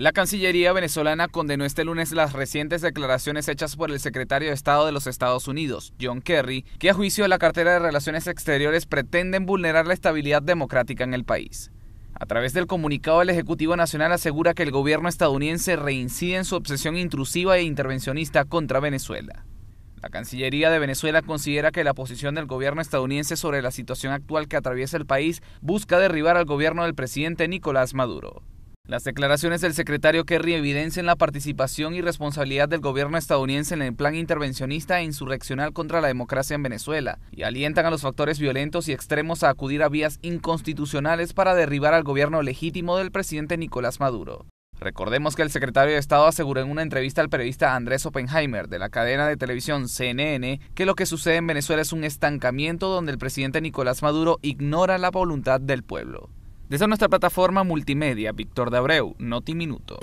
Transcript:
La Cancillería venezolana condenó este lunes las recientes declaraciones hechas por el secretario de Estado de los Estados Unidos, John Kerry, que a juicio de la cartera de Relaciones Exteriores pretenden vulnerar la estabilidad democrática en el país. A través del comunicado, el Ejecutivo Nacional asegura que el gobierno estadounidense reincide en su obsesión intrusiva e intervencionista contra Venezuela. La Cancillería de Venezuela considera que la posición del gobierno estadounidense sobre la situación actual que atraviesa el país busca derribar al gobierno del presidente Nicolás Maduro. Las declaraciones del secretario Kerry evidencian la participación y responsabilidad del gobierno estadounidense en el plan intervencionista e insurreccional contra la democracia en Venezuela y alientan a los factores violentos y extremos a acudir a vías inconstitucionales para derribar al gobierno legítimo del presidente Nicolás Maduro. Recordemos que el secretario de Estado aseguró en una entrevista al periodista Andrés Oppenheimer de la cadena de televisión CNN que lo que sucede en Venezuela es un estancamiento donde el presidente Nicolás Maduro ignora la voluntad del pueblo. Desde nuestra plataforma multimedia, Víctor de Abreu, Noti Minuto.